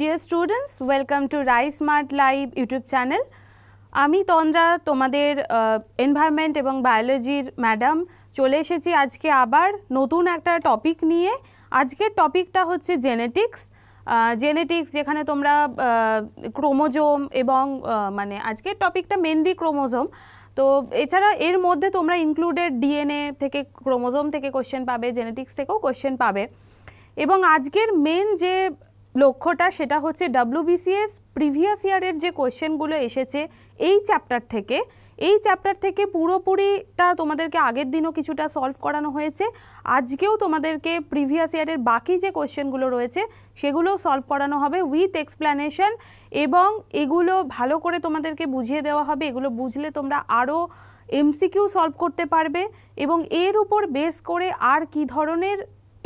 Deer students welcome to rise smart live YouTube channel আমি তন্দ্রা তোমাদের environment এবং বায়োলজির madam চলে এসেছি আজকে আবার নতুন একটা টপিক নিয়ে আজকের টপিকটা হচ্ছে জেনেটিক্স জেনেটিক্স যেখানে তোমরা ক্রোমোজোম এবং মানে আজকের টপিকটা মেনলি ক্রোমোজোম তো এছাড়া এর মধ্যে তোমরা ইনক্লুডেড ডিএনএ থেকে ক্রোমোজোম থেকে কোশ্চেন পাবে জেনেটিক্স থেকেও কোশ্চেন পাবে এবং আজকের মেন যে লক্ষ্যটা সেটা হচ্ছে ডাব্লিউবিসিএস প্রিভিয়াস ইয়ারের যে কোয়েশ্চেনগুলো এসেছে এই চ্যাপ্টার থেকে এই চ্যাপ্টার থেকে পুরোপুরিটা তোমাদেরকে আগের দিনও কিছুটা সলভ করানো হয়েছে আজকেও তোমাদেরকে প্রিভিয়াস ইয়ারের বাকি যে কোয়েশ্চেনগুলো রয়েছে সেগুলো সলভ করানো হবে উইথ এক্সপ্ল্যানেশন এবং এগুলো ভালো করে তোমাদেরকে বুঝিয়ে দেওয়া হবে এগুলো বুঝলে তোমরা আরও এমসিকিউ সলভ করতে পারবে এবং এর উপর বেস করে আর কি ধরনের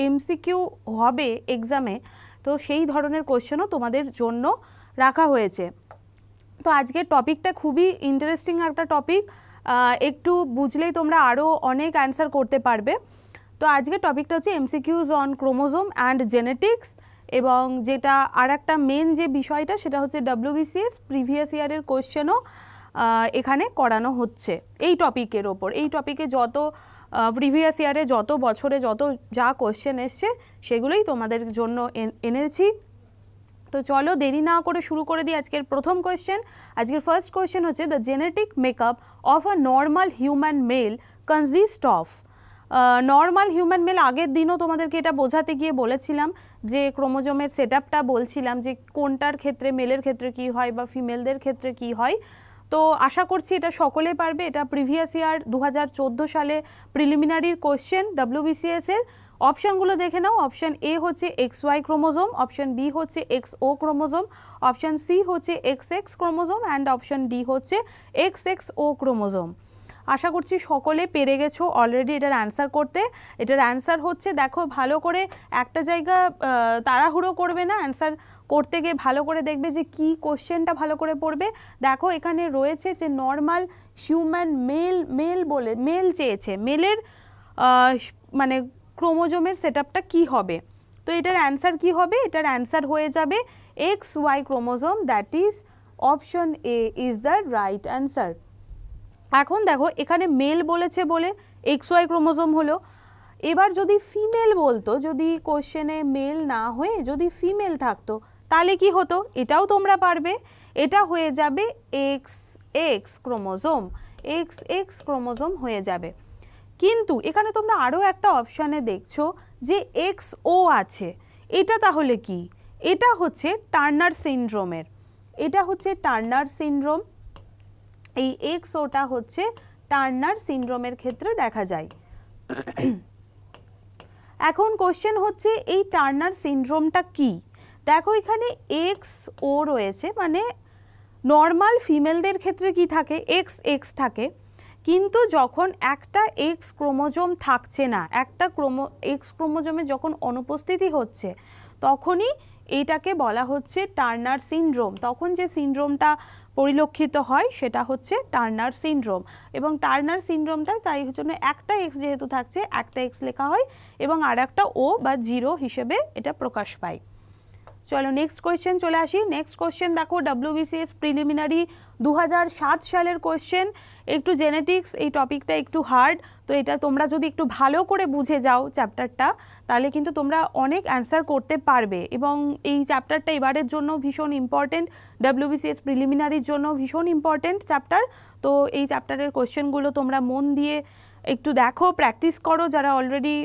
এমসিকিউ হবে এক্সামে তো সেই ধরনের কোশ্চেনও তোমাদের জন্য রাখা হয়েছে তো আজকের টপিকটা খুবই ইন্টারেস্টিং একটা টপিক একটু বুঝলেই তোমরা আরও অনেক অ্যান্সার করতে পারবে তো আজকের টপিকটা হচ্ছে MCQs on chromosome and genetics এবং যেটা আর একটা মেন যে বিষয়টা সেটা হচ্ছে ডাব্লিউবিসিএস প্রিভিয়াস ইয়ারের কোশ্চেনও এখানে করানো হচ্ছে এই টপিকের ওপর এই টপিকে যত প্রিভিয়াস ইয়ারে যত বছরে যত যা কোয়েশ্চেন এসছে সেগুলোই তোমাদের জন্য এনেছি তো চলো দেরি না করে শুরু করে দিই আজকের প্রথম কোয়েশ্চেন আজকের ফার্স্ট কোয়েশ্চেন হচ্ছে the genetic makeup of a normal human male consist of normal human male আগের দিনও তোমাদেরকে এটা বোঝাতে গিয়ে বলেছিলাম যে ক্রোমোজোমের সেট বলছিলাম যে কোনটার ক্ষেত্রে মেলের ক্ষেত্রে কি হয় বা ফিমেলদের ক্ষেত্রে কি হয় তো আশা করছি এটা সকলে পারবে এটা প্রিভিয়াস ইয়ার দু সালে প্রিলিমিনারির কোয়েশ্চেন ডাব্লিউবিসিএসের অপশানগুলো দেখে নাও অপশান এ হচ্ছে X Y chromosome option B হচ্ছে X O chromosome option C হচ্ছে X X chromosome and option D হচ্ছে এক্স এক্স ও ক্রোমোজোম আশা করছি সকলে পেরে গেছো অলরেডি এটার অ্যান্সার করতে এটার অ্যান্সার হচ্ছে দেখো ভালো করে একটা জায়গা তাড়াহুড়ো করবে না অ্যান্সার করতে গিয়ে ভালো করে দেখবে যে কি কোশ্চেনটা ভালো করে পড়বে দেখো এখানে রয়েছে যে নর্মাল হিউম্যান মেল মেল বলে মেল চেয়েছে মেলের মানে ক্রোমোজোমের সেট আপটা কী হবে তো এটার অ্যান্সার কি হবে এটার অ্যান্সার হয়ে যাবে X Y chromosome that is option A is the right answer এখন দেখো এখানে মেল বলেছে বলে এক্স ওয়াই ক্রোমোজোম হলো এবার যদি ফিমেল বলতো যদি কোশ্চেনে মেল না হয়ে যদি ফিমেল থাকতো তাহলে কি হতো এটাও তোমরা পারবে এটা হয়ে যাবে X X chromosome X X chromosome হয়ে যাবে কিন্তু এখানে তোমরা আরও একটা অপশানে দেখছ যে এক্স ও আছে এটা তাহলে কি এটা হচ্ছে টার্নার সিনড্রোমের এটা হচ্ছে টার্নার সিনড্রোম এই এক্স ওটা হচ্ছে টার্নার সিনড্রোমের ক্ষেত্রে দেখা যায় এখন কোশ্চেন হচ্ছে এই টার্নার সিনড্রোমটা কী দেখো এখানে এক্স ও রয়েছে মানে নর্মাল ফিমেলদের ক্ষেত্রে কি থাকে এক্স এক্স থাকে কিন্তু যখন একটা এক্স ক্রোমোজোম থাকছে না একটা ক্রোমো এক্স ক্রোমোজোমে যখন অনুপস্থিতি হচ্ছে তখনই এইটাকে বলা হচ্ছে টার্নার সিনড্রোম তখন যে সিনড্রোমটা পরিলক্ষিত হয় সেটা হচ্ছে টার্নার সিনড্রোম এবং টার্নার সিনড্রোমটা তাই জন্য একটা এক্স যেহেতু থাকছে একটা এক্স লেখা হয় এবং আর একটা ও বা জিরো হিসেবে এটা প্রকাশ পায় চলো নেক্সট কোয়েশ্চেন চলে আসি নেক্সট কোয়েশ্চেন দেখো ডাব্লিউবিসিএস প্রিলিমিনারি দু সালের কোয়েশ্চেন একটু জেনেটিক্স এই টপিকটা একটু হার্ড তো এটা তোমরা যদি একটু ভালো করে বুঝে যাও চ্যাপ্টারটা তাহলে কিন্তু তোমরা অনেক অ্যান্সার করতে পারবে এবং এই চ্যাপ্টারটা এবারের জন্য ভীষণ ইম্পর্টেন্ট ডাব্লিউবিসিএস প্রিলিমিনারির জন্য ভীষণ ইম্পর্টেন্ট চ্যাপ্টার তো এই চ্যাপ্টারের কোয়েশ্চেনগুলো তোমরা মন দিয়ে একটু দেখো প্র্যাকটিস করো যারা অলরেডি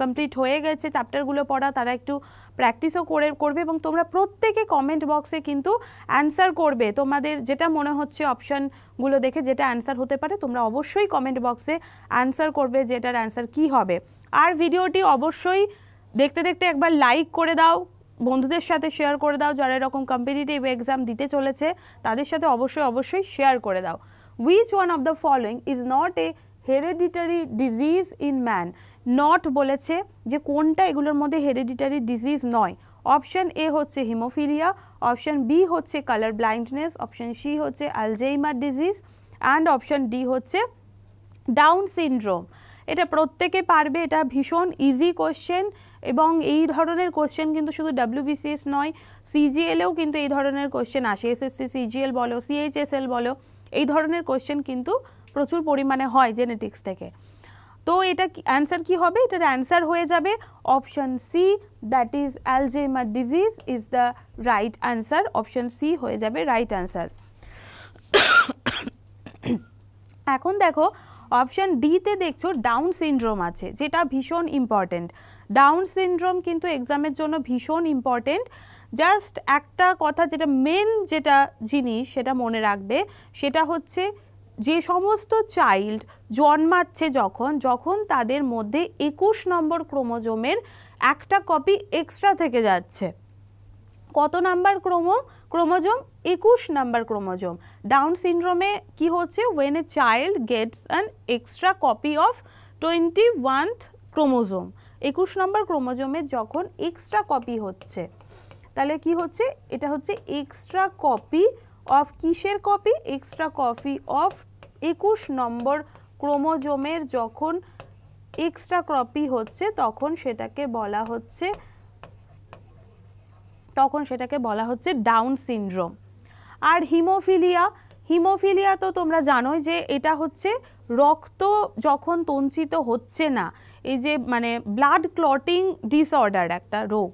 কমপ্লিট হয়ে গেছে চ্যাপ্টারগুলো পড়া তারা একটু প্র্যাকটিসও করে করবে এবং তোমরা প্রত্যেকে কমেন্ট বক্সে কিন্তু অ্যান্সার করবে তোমাদের যেটা মনে হচ্ছে অপশানগুলো দেখে যেটা অ্যান্সার হতে পারে তোমরা অবশ্যই কমেন্ট বক্সে অ্যান্সার করবে যে এটার অ্যান্সার কী হবে আর ভিডিওটি অবশ্যই দেখতে দেখতে একবার লাইক করে দাও বন্ধুদের সাথে শেয়ার করে দাও যারা এরকম কম্পিটিটিভ এক্সাম দিতে চলেছে তাদের সাথে অবশ্যই অবশ্যই শেয়ার করে দাও which one of the following is not a hereditary disease in man not বলেছে যে কোনটা এগুলোর মধ্যে হেরেডিটারি ডিজিজ নয় অপশান এ হচ্ছে হিমোফিলিয়া অপশান বি হচ্ছে কালার ব্লাইন্ডনেস অপশান সি হচ্ছে Alzheimer disease and option D হচ্ছে ডাউন সিনড্রোম এটা প্রত্যেকে পারবে এটা ভীষণ ইজি কোশ্চেন এবং এই ধরনের কোশ্চেন কিন্তু শুধু ডাব্লিউবিসিএস নয় সিজিএলেও কিন্তু এই ধরনের কোশ্চেন আসে এসএসসি সিজিএল বলো সিএইচএসএল বলো এই ধরনের কোয়েশ্চেন কিন্তু প্রচুর পরিমাণে হয় জেনেটিক্স থেকে তো এটা অ্যান্সার কি হবে এটার অ্যান্সার হয়ে যাবে option C that is Alzheimer disease is the right answer option C হয়ে যাবে রাইট অ্যান্সার এখন দেখো অপশান ডিতে দেখছো ডাউন সিনড্রোম আছে যেটা ভীষণ ইম্পর্টেন্ট ডাউন সিনড্রোম কিন্তু এক্সামের জন্য ভীষণ ইম্পর্টেন্ট জাস্ট একটা কথা যেটা মেন যেটা জিনিস সেটা মনে রাখবে সেটা হচ্ছে যে সমস্ত চাইল্ড জন্মাচ্ছে যখন যখন তাদের মধ্যে একুশ নম্বর ক্রোমোজোমের একটা কপি এক্সট্রা থেকে যাচ্ছে কত নাম্বার ক্রোমো ক্রোমোজোম একুশ নাম্বার ক্রোমোজোম ডাউন সিনড্রোমে কি হচ্ছে when a child gets an extra copy of twenty oneth chromosome একুশ নম্বর ক্রোমোজোমের যখন এক্সট্রা কপি হচ্ছে তাহলে কি হচ্ছে এটা হচ্ছে এক্সট্রা কপি অফ কিসের কপি এক্সট্রা কপি অফ একুশ নম্বর ক্রোমোজোমের যখন এক্সট্রা ক্রপি হচ্ছে তখন সেটাকে বলা হচ্ছে তখন সেটাকে বলা হচ্ছে ডাউন সিনড্রোম আর হিমোফিলিয়া হিমোফিলিয়া তো তোমরা জানোই যে এটা হচ্ছে রক্ত যখন তঞ্চিত হচ্ছে না এই যে মানে ব্লাড ক্লটিং ডিসঅর্ডার একটা রোগ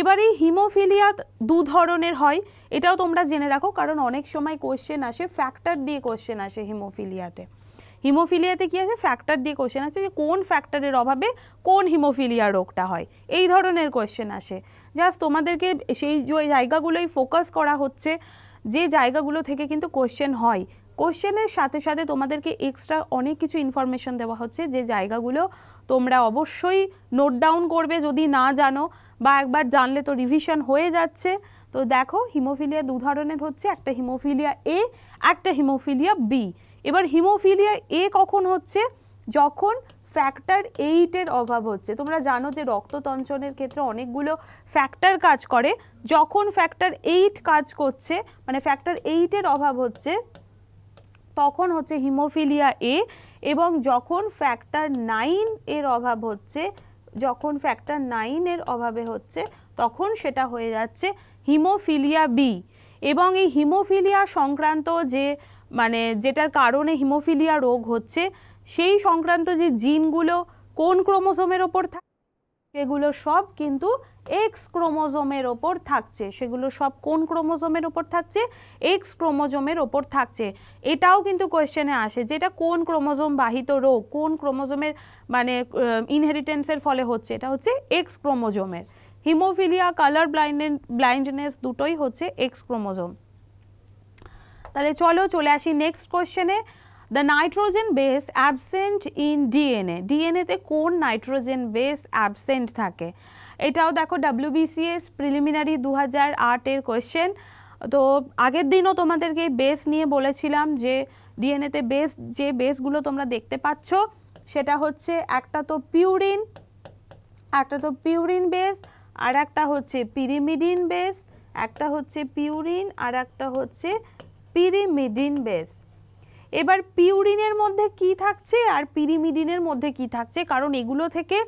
এবারে হিমোফিলিয়া দু ধরনের হয় এটাও তোমরা জেনে রাখো কারণ অনেক সময় কোশ্চেন আসে ফ্যাক্টর দিয়ে কোশ্চেন আসে হিমোফিলিয়াতে হিমোফিলিয়াতে কী আছে ফ্যাক্টর দিয়ে কোশ্চেন আছে যে কোন ফ্যাক্টরের অভাবে কোন হিমোফিলিয়া রোগটা হয় এই ধরনের কোশ্চেন আসে জাস্ট তোমাদেরকে সেই জায়গাগুলোই ফোকাস করা হচ্ছে যে জায়গাগুলো থেকে কিন্তু কোশ্চেন হয় কোশ্চেনের সাথে সাথে তোমাদেরকে এক্সট্রা অনেক কিছু ইনফরমেশন দেওয়া হচ্ছে যে জায়গাগুলো তোমরা অবশ্যই নোট ডাউন করবে যদি না জানো বা একবার জানলে তো রিভিশন হয়ে যাচ্ছে তো দেখো হিমোফিলিয়া দু ধরনের হচ্ছে একটা হিমোফিলিয়া এ একটা হিমোফিলিয়া বি এবার হিমোফিলিয়া এ কখন হচ্ছে যখন ফ্যাক্টর এইটের অভাব হচ্ছে তোমরা জানো যে রক্ততঞ্চনের ক্ষেত্রে অনেকগুলো ফ্যাক্টর কাজ করে যখন ফ্যাক্টর এইট কাজ করছে মানে ফ্যাক্টর এইটের অভাব হচ্ছে তখন হচ্ছে হিমোফিলিয়া এ এবং যখন ফ্যাক্টর নাইন এর অভাব হচ্ছে যখন ফ্যাক্টর নাইনের অভাবে হচ্ছে তখন সেটা হয়ে যাচ্ছে হিমোফিলিয়া বি এবং এই হিমোফিলিয়া সংক্রান্ত যে মানে যেটার কারণে হিমোফিলিয়া রোগ হচ্ছে সেই সংক্রান্ত যে জিনগুলো কোন ক্রোমোসোমের ওপর থাকে সেগুলো সব কিন্তু এক্স ক্রোমোজোমের ওপর থাকছে সেগুলো সব কোন ক্রোমোজোমের ওপর থাকছে এক্স ক্রোমোজোমের ওপর থাকছে এটাও কিন্তু কোয়েশ্চেনে আসে যেটা কোন ক্রোমোজোম বাহিত রোগ কোন ক্রোমোজোমের মানে ইনহেরিটেন্সের ফলে হচ্ছে এটা হচ্ছে এক্স ক্রোমোজোমের হিমোফিলিয়া কালার ব্লাইন্ডেন ব্লাইন্ডনেস দুটোই হচ্ছে এক্স ক্রোমোজোম তাহলে চলো চলে আসি নেক্সট কোয়েশ্চেনে the nitrogen base absent in DNA ডিএনএতে কোন নাইট্রোজেন বেস অ্যাবসেন্ট থাকে এটাও দেখো ডাব্লিউবিসিএস প্রিলিমিনারি দু হাজার আটের কোয়েশ্চেন তো আগের দিনও তোমাদেরকে বেস নিয়ে বলেছিলাম যে ডিএনএতে বেস যে বেসগুলো তোমরা দেখতে পাচ্ছ সেটা হচ্ছে একটা তো পিউরিন একটা তো পিউরিন বেস আর একটা হচ্ছে পিরিমিডিন বেস একটা হচ্ছে পিউরিন আর একটা হচ্ছে পিরিমিডিন বেস এবার পিউরিনের মধ্যে কি থাকছে আর পিরিমিডিনের মধ্যে কি থাকছে কারণ এগুলো থেকে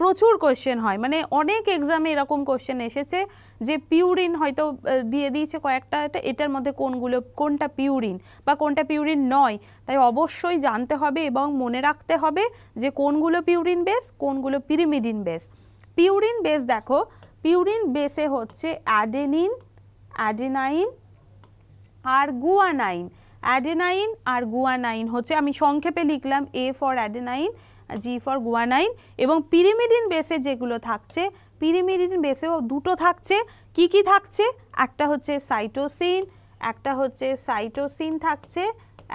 প্রচুর কোয়েশ্চেন হয় মানে অনেক এক্সামে এরকম কোয়েশ্চেন এসেছে যে পিউরিন হয়তো দিয়ে দিয়েছে কয়েকটা এটার মধ্যে কোনগুলো কোনটা পিউরিন বা কোনটা পিউরিন নয় তাই অবশ্যই জানতে হবে এবং মনে রাখতে হবে যে কোনগুলো পিউরিন বেস কোনগুলো পিরিমিডিন বেস পিউরিন বেস দেখো পিউরিন বেসে হচ্ছে অ্যাডেনিন অ্যাডেনাইন আর গুয়ানাইন অ্যাডেনাইন আর গুয়ানাইন হচ্ছে আমি সংক্ষেপে লিখলাম A for adenine G for guanine এবং পিরিমিডিন বেসে যেগুলো থাকছে পিরিমিডিন বেসেও দুটো থাকছে কি কি থাকছে একটা হচ্ছে সাইটোসিন একটা হচ্ছে সাইটোসিন থাকছে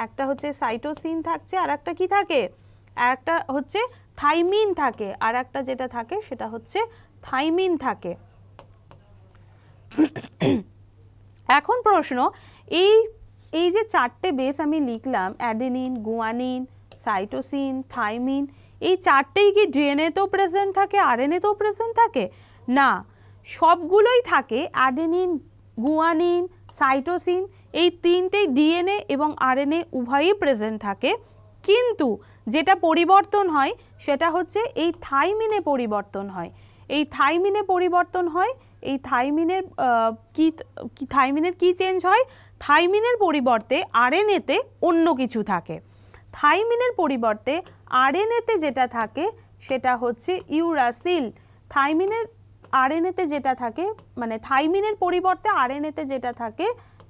একটা হচ্ছে সাইটোসিন থাকছে আর একটা কী থাকে আর একটা হচ্ছে থাইমিন থাকে আর একটা যেটা থাকে সেটা হচ্ছে থাইমিন থাকে এখন প্রশ্ন এই এই যে চারটে বেস আমি লিখলাম অ্যাডেনিন গুয়ানিন সাইটোসিন থাইমিন এই চারটেই কি ডিএনএতেও প্রেজেন্ট থাকে আরএনএতেও প্রেজেন্ট থাকে না সবগুলোই থাকে অ্যাডেনিন গুয়ানিন সাইটোসিন এই তিনটেই ডিএনএ এবং আরএনএ উভয়ই প্রেজেন্ট থাকে কিন্তু যেটা পরিবর্তন হয় সেটা হচ্ছে এই থাইমিনে পরিবর্তন হয় এই থাইমিনে পরিবর্তন হয় এই থাইমিনের কি থাইমিনের কি চেঞ্জ হয় থাইমিনের পরিবর্তে আরএনএতে অন্য কিছু থাকে থাইমিনের পরিবর্তে আরএনএতে যেটা থাকে সেটা হচ্ছে ইউরাসিল থাইমিনের আরএনএতে যেটা থাকে মানে থাইমিনের পরিবর্তে আরএনএতে যেটা থাকে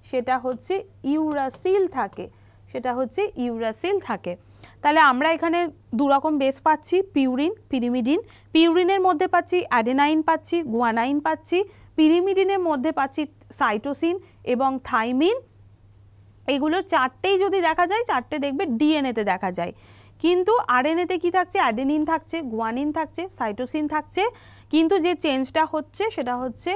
সেটা হচ্ছে ইউরাসিল থাকে সেটা হচ্ছে ইউরাসিল থাকে তাহলে আমরা এখানে দুরকম বেস পাচ্ছি পিউরিন পিরিমিডিন পিউরিনের মধ্যে পাচ্ছি অ্যাডেনাইন পাচ্ছি গুয়ানাইন পাচ্ছি পিরিমিডিনের মধ্যে পাচ্ছি সাইটোসিন এবং থাইমিন এগুলো চারটেই যদি দেখা যায় চারটে দেখবে ডিএনএতে দেখা যায় কিন্তু আরএনএতে কি থাকছে অ্যাডেনিন থাকছে গুয়ানিন থাকছে সাইটোসিন থাকছে কিন্তু যে চেঞ্জটা হচ্ছে সেটা হচ্ছে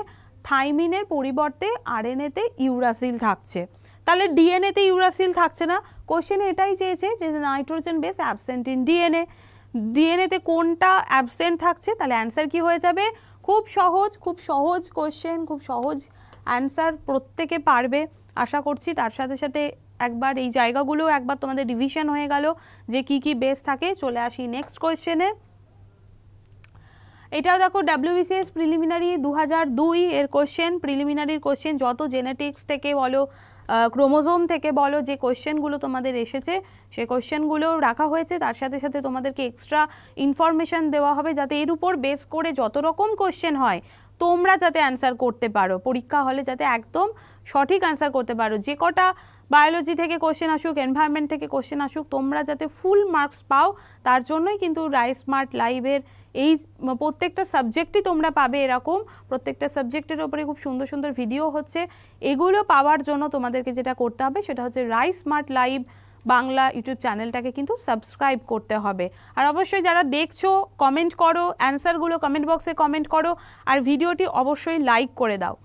থাইমিনের পরিবর্তে আরএনএতে ইউরাসিল থাকছে তাহলে ডিএনএতে ইউরাসিল থাকছে না কোশ্চেনে এটাই চেয়েছে যে nitrogen base absent in DNA ডিএনএতে কোনটা অ্যাবসেন্ট থাকছে তাহলে অ্যান্সার কি হয়ে যাবে খুব সহজ খুব সহজ কোশ্চেন খুব সহজ অ্যান্সার প্রত্যেকে পারবে আশা করছি তার সাথে সাথে একবার এই জায়গাগুলো একবার তোমাদের রিভিশন হয়ে গেল যে কি কি বেস থাকে চলে আসি নেক্সট কোয়েশ্চেনে এটাও দেখো ডাব্লিউবিসিএস প্রিলিমিনারি দু হাজার দুই এর কোশ্চেন প্রিলিমিনারির কোশ্চেন যত জেনেটিক্স থেকে বলো ক্রোমোজোম থেকে বলো যে কোয়েশ্চেনগুলো তোমাদের এসেছে সে কোয়েশ্চেনগুলো রাখা হয়েছে তার সাথে সাথে তোমাদেরকে এক্সট্রা ইনফরমেশান দেওয়া হবে যাতে এর উপর বেস করে যত রকম কোয়েশ্চেন হয় তোমরা যাতে অ্যান্সার করতে পারো পরীক্ষা হলে যাতে একদম সঠিক অ্যান্সার করতে পারো যে কটা বায়োলজি থেকে কোশ্চেন আসুক এনভায়রনমেন্ট থেকে কোশ্চেন আসুক তোমরা যাতে ফুল মার্কস পাও তার জন্যই কিন্তু রাইস স্মার্ট লাইভের এই প্রত্যেকটা সাবজেক্টই তোমরা পাবে এরকম প্রত্যেকটা সাবজেক্টের ওপরে খুব সুন্দর সুন্দর ভিডিও হচ্ছে এগুলো পাওয়ার জন্য তোমাদেরকে যেটা করতে হবে সেটা হচ্ছে rise smart live Bangla YouTube চ্যানেলটাকে কিন্তু সাবস্ক্রাইব করতে হবে আর অবশ্যই যারা দেখছো কমেন্ট করো অ্যান্সারগুলো কমেন্ট বক্সে কমেন্ট করো আর ভিডিওটি অবশ্যই লাইক করে দাও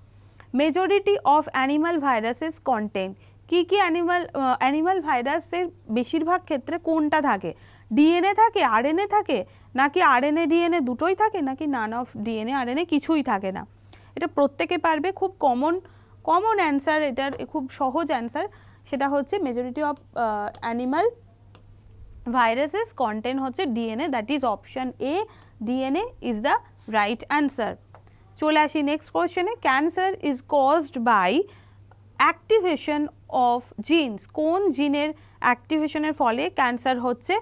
majority of animal viruses content কি কি অ্যানিমাল অ্যানিমাল ভাইরাসের বেশিরভাগ ক্ষেত্রে কোনটা থাকে ডিএনএ থাকে আরএনএ থাকে নাকি আরএনএ ডিএনএ দুটোই থাকে নাকি নান অফ ডিএনএ আরএনএ কিছুই থাকে না এটা প্রত্যেকে পারবে খুব কমন কমন অ্যান্সার এটার খুব সহজ অ্যান্সার সেটা হচ্ছে majority of animal viruses content হচ্ছে DNA that is option A DNA is the right answer চলে আসি নেক্সট কোয়েশ্চেনে cancer is caused by activation of genes কোন জিনের অ্যাক্টিভেশনের ফলে ক্যান্সার হচ্ছে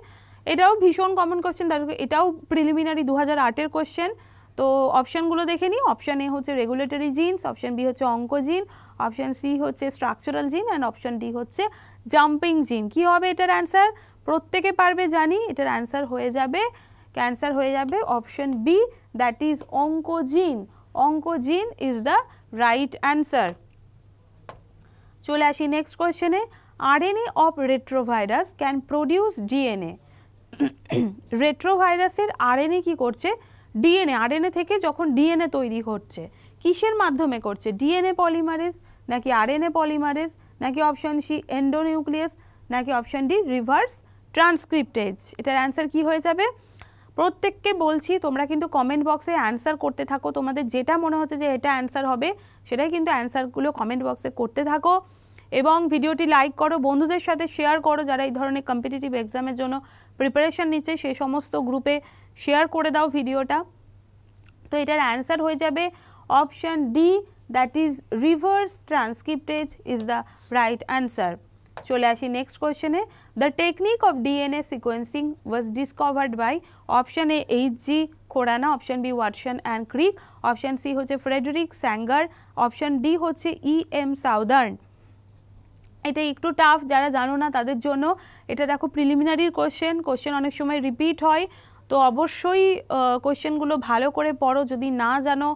এটাও ভীষণ কমন কোশ্চেন তার এটাও প্রিলিমিনারি দু হাজার আটের কোশ্চেন তো অপশানগুলো দেখে নিই অপশান এ হচ্ছে রেগুলেটরি জিনস অপশান বি হচ্ছে অঙ্কোজিন অপশান সি হচ্ছে structural gene and option D হচ্ছে জাম্পিং জিন কি হবে এটার অ্যান্সার প্রত্যেকে পারবে জানি এটার অ্যান্সার হয়ে যাবে ক্যান্সার হয়ে যাবে option B that is oncogene oncogene is the right answer চলে আসি নেক্সট কোয়েশ্চেনে RNA of retrovirus can produce DNA রেট্রোভাইরাসের আরএনএ কি করছে ডিএনএ আরএনএ থেকে যখন ডিএনএ তৈরি হচ্ছে কিসের মাধ্যমে করছে ডিএনএ পলিমারেস নাকি আরএনএ পলিমারেস নাকি অপশন সি এন্ডোনিউক্লিয়াস নাকি অপশন ডি রিভার্স ট্রান্সক্রিপ্টেজ এটার অ্যান্সার কি হয়ে যাবে প্রত্যেককে বলছি তোমরা কিন্তু কমেন্ট বক্সে অ্যান্সার করতে থাকো তোমাদের যেটা মনে হচ্ছে যে এটা অ্যান্সার হবে সেটাই কিন্তু অ্যান্সারগুলো কমেন্ট বক্সে করতে থাকো এবং ভিডিওটি লাইক করো বন্ধুদের সাথে শেয়ার করো যারা এই ধরনের কম্পিটিটিভ এক্সামের জন্য প্রিপারেশান নিচ্ছে সেই সমস্ত গ্রুপে শেয়ার করে দাও ভিডিওটা তো এটার অ্যান্সার হয়ে যাবে option D that is reverse transcriptase is the right answer চলে আসি নেক্সট কোয়েশ্চেনে the technique of DNA sequencing was discovered by option A H G Khorana option B Watson and Crick option C হচ্ছে Frederick Sanger option D হচ্ছে E M southern এটা একটু tough যারা জানো না তাদের জন্য এটা দেখো প্রিলিমিনারির কোশ্চেন কোশ্চেন অনেক সময় রিপিট হয় তো অবশ্যই কোশ্চেনগুলো ভালো করে পড়ো যদি না জানো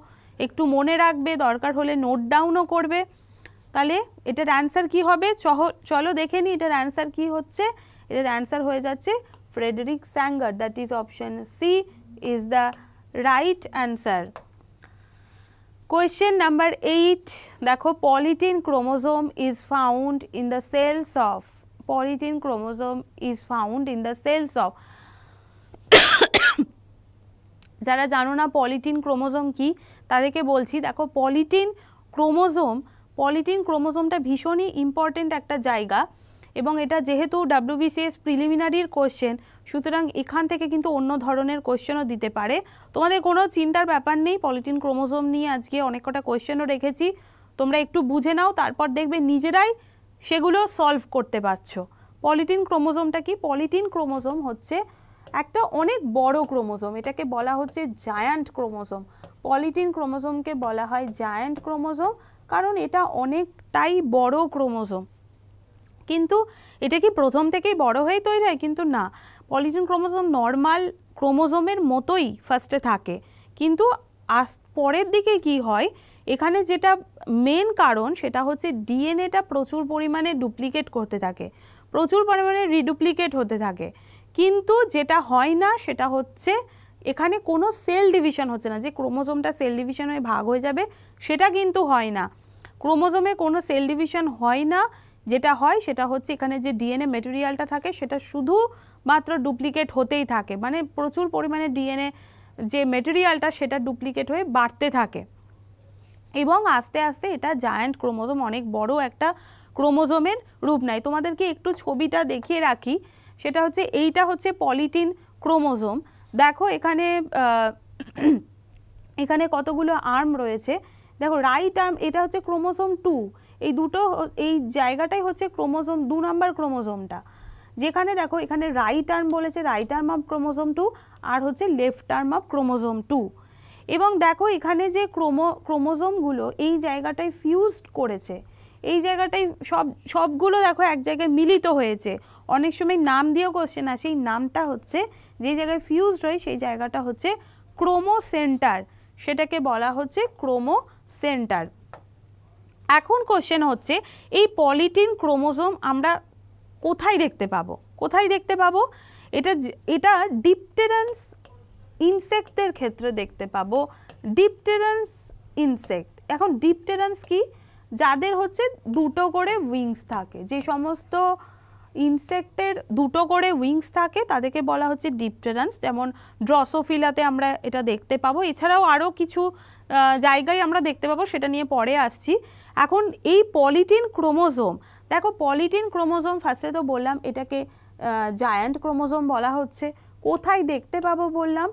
একটু মনে রাখবে দরকার হলে নোট ডাউনও করবে তাহলে এটার অ্যান্সার কি হবে চলো দেখে নিই এটার অ্যান্সার কি হচ্ছে এটার অ্যান্সার হয়ে যাচ্ছে Frederick Sanger that is option C is the right answer question number eight দেখো polytene chromosome is found in the cells of polytene chromosome is found in the cells of যারা জানো না polytene chromosome কি তাদেরকে বলছি দেখো polytene chromosome polytene ক্রোমোজোমটা ভীষণই important একটা জায়গা এবং এটা যেহেতু ডাব্লিউবিসিএস প্রিলিমিনারির কোশ্চেন সুতরাং এখান থেকে কিন্তু অন্য ধরনের কোশ্চেনও দিতে পারে তোমাদের কোনো চিন্তার ব্যাপার নেই পলিটিন ক্রোমোজোম নিয়ে আজকে অনেক কটা কোশ্চেনও রেখেছি তোমরা একটু বুঝে নাও তারপর দেখবে নিজেরাই সেগুলো সলভ করতে পারছো পলিটিন ক্রোমোজোমটা কি পলিটিন ক্রোমোজোম হচ্ছে একটা অনেক বড় ক্রোমোজোম এটাকে বলা হচ্ছে জায়ান্ট ক্রোমোজোম পলিটিন ক্রোমোজোমকে বলা হয় জায়ান্ট ক্রোমোজোম কারণ এটা অনেকটাই বড় ক্রোমোজোম কিন্তু এটা কি প্রথম থেকেই বড় হয়ে তৈরি হয় কিন্তু না পলিটিন ক্রোমোজোম নর্মাল ক্রোমোজোমের মতোই ফার্স্টে থাকে কিন্তু আস পরের দিকে কি হয় এখানে যেটা মেন কারণ সেটা হচ্ছে ডিএনএটা প্রচুর পরিমাণে ডুপ্লিকেট করতে থাকে প্রচুর পরিমাণে রিডুপ্লিকেট হতে থাকে কিন্তু যেটা হয় না সেটা হচ্ছে এখানে কোনো সেল ডিভিশন হচ্ছে না যে ক্রোমোজোমটা সেল ডিভিশন হয়ে ভাগ হয়ে যাবে সেটা কিন্তু হয় না ক্রোমোজোমে কোনো সেল ডিভিশন হয় না যেটা হয় সেটা হচ্ছে এখানে যে ডিএনএ মেটেরিয়ালটা থাকে সেটা শুধু মাত্র ডুপ্লিকেট হতেই থাকে মানে প্রচুর পরিমাণে ডিএনএ যে মেটেরিয়ালটা সেটা ডুপ্লিকেট হয়ে বাড়তে থাকে এবং আস্তে আস্তে এটা জায়ান্ট ক্রোমোজোম অনেক বড় একটা ক্রোমোজোমের রূপ নেয় তোমাদেরকে একটু ছবিটা দেখিয়ে রাখি সেটা হচ্ছে এইটা হচ্ছে পলিটিন ক্রোমোজোম দেখো এখানে এখানে কতগুলো আর্ম রয়েছে দেখো রাইট আর্ম এটা হচ্ছে ক্রোমোসোম টু এই দুটো এই জায়গাটাই হচ্ছে ক্রোমোসোম দু নাম্বার ক্রোমোসোমটা যেখানে দেখো এখানে রাইট আর্ম বলেছে right arm of chromosome two আর হচ্ছে left arm of chromosome two এবং দেখো এখানে যে ক্রোমো ক্রোমোজোমগুলো এই জায়গাটায় ফিউজড করেছে এই জায়গাটায় সব সবগুলো দেখো এক জায়গায় মিলিত হয়েছে অনেক সময় নাম দিয়েও কোশ্চেন আসে এই নামটা হচ্ছে যে জায়গায় ফিউজড হয় সেই জায়গাটা হচ্ছে ক্রোমো সেন্টার সেটাকে বলা হচ্ছে ক্রোমো সেন্টার এখন কোশ্চেন হচ্ছে এই পলিটিন ক্রোমোজোম আমরা কোথায় দেখতে পাবো কোথায় দেখতে পাবো এটা এটা ডিপটেরান্স ইনসেক্টের ক্ষেত্রে দেখতে পাবো ডিপটেরান্স ইনসেক্ট এখন ডিপটেরান্স কি যাদের হচ্ছে দুটো করে উইংস থাকে যে সমস্ত ইনসেক্টের দুটো করে উইংস থাকে তাদেরকে বলা হচ্ছে ডিপটেরান্স যেমন ড্রসোফিলাতে আমরা এটা দেখতে পাবো এছাড়াও আরও কিছু জায়গায় আমরা দেখতে পাবো সেটা নিয়ে পরে আসছি এখন এই পলিটিন ক্রোমোজোম দেখো পলিটিন ক্রোমোজোম ফার্স্টে তো বললাম এটাকে জায়ান্ট ক্রোমোজোম বলা হচ্ছে কোথায় দেখতে পাবো বললাম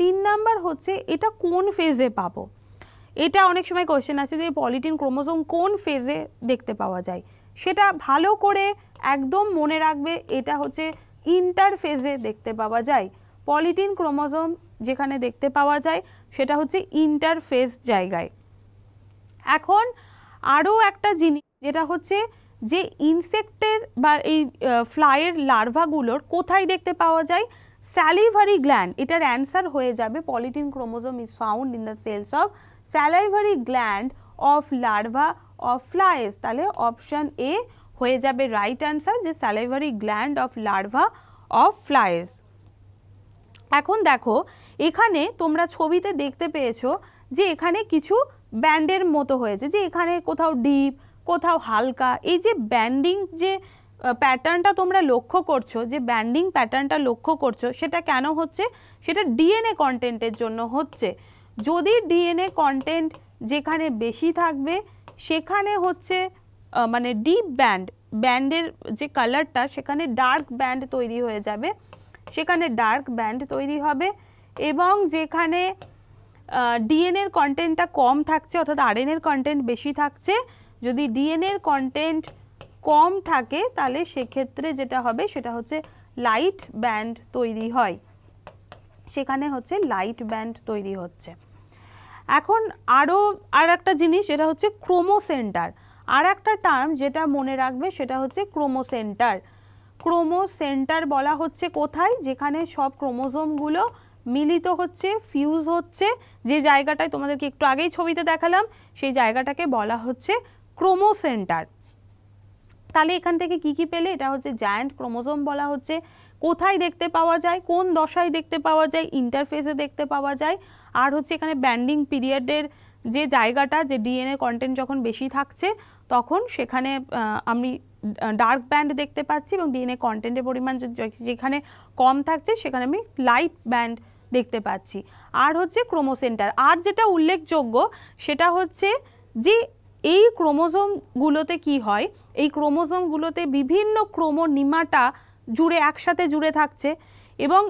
তিন নাম্বার হচ্ছে এটা কোন ফেজে পাবো এটা অনেক সময় কোয়েশ্চেন আছে যে পলিটিন ক্রোমোজোম কোন ফেজে দেখতে পাওয়া যায় সেটা ভালো করে একদম মনে রাখবে এটা হচ্ছে ইন্টারফেজে দেখতে পাওয়া যায় পলিটিন ক্রোমোজোম যেখানে দেখতে পাওয়া যায় সেটা হচ্ছে ইন্টারফেস জায়গায় এখন আরও একটা জিনিস যেটা হচ্ছে যে ইনসেক্টের বা এই ফ্লাইয়ের লার্ভাগুলোর কোথায় দেখতে পাওয়া যায় স্যালিভারি গ্ল্যান্ড এটার অ্যান্সার হয়ে যাবে polytene chromosome is found in the cells of salivary gland of larva of flies তাহলে অপশান এ হয়ে যাবে রাইট অ্যান্সার যে salivary gland of larva of flies এখন দেখো এখানে তোমরা ছবিতে দেখতে পেয়েছো যে এখানে কিছু ব্যান্ডের মতো হয়েছে যে এখানে কোথাও ডিপ কোথাও হালকা এই যে ব্যান্ডিং যে প্যাটার্নটা তোমরা লক্ষ্য করছো যে ব্যান্ডিং প্যাটার্নটা লক্ষ্য করছো সেটা কেন হচ্ছে সেটা ডিএনএ কন্টেন্টের জন্য হচ্ছে যদি ডিএনএ কন্টেন্ট যেখানে বেশি থাকবে সেখানে হচ্ছে মানে ডিপ ব্যান্ড ব্যান্ডের যে কালারটা সেখানে ডার্ক ব্যান্ড তৈরি হয়ে যাবে সেখানে ডার্ক ব্যান্ড তৈরি হবে এবং যেখানে ডিএনএর কন্টেন্টটা কম থাকছে অর্থাৎ আরএনএর কন্টেন্ট বেশি থাকছে যদি ডিএনএর কন্টেন্ট কম থাকে তাহলে সেক্ষেত্রে যেটা হবে সেটা হচ্ছে লাইট ব্যান্ড তৈরি হয় সেখানে হচ্ছে লাইট ব্যান্ড তৈরি হচ্ছে এখন আরও আর একটা জিনিস যেটা হচ্ছে ক্রোমোসেন্টার আর একটা টার্ম যেটা মনে রাখবে সেটা হচ্ছে ক্রোমোসেন্টার ক্রোমোসেন্টার বলা হচ্ছে কোথায় যেখানে সব ক্রোমোজোমগুলো মিলিত হচ্ছে ফিউজ হচ্ছে যে জায়গাটায় তোমাদেরকে একটু আগেই ছবিতে দেখালাম সেই জায়গাটাকে বলা হচ্ছে ক্রোমোসেন্টার তাহলে এখান থেকে কি কি পেলে এটা হচ্ছে জায়ান্ট ক্রোমোজোম বলা হচ্ছে কোথায় দেখতে পাওয়া যায় কোন দশায় দেখতে পাওয়া যায় ইন্টারফেসে দেখতে পাওয়া যায় আর হচ্ছে এখানে ব্যান্ডিং পিরিয়ডের যে জায়গাটা যে ডিএনএ কন্টেন্ট যখন বেশি থাকছে তখন সেখানে আমি ডার্ক ব্যান্ড দেখতে পাচ্ছি এবং ডিএনএ কন্টেন্টের পরিমাণ যদি যেখানে কম থাকছে সেখানে আমি লাইট ব্যান্ড দেখতে পাচ্ছি আর হচ্ছে ক্রোমোসেন্টার আর যেটা উল্লেখযোগ্য সেটা হচ্ছে যে এই ক্রোমোজোমগুলোতে কি হয় এই ক্রোমোজোমগুলোতে বিভিন্ন ক্রোমোনিমাটা জুড়ে একসাথে জুড়ে থাকছে এবং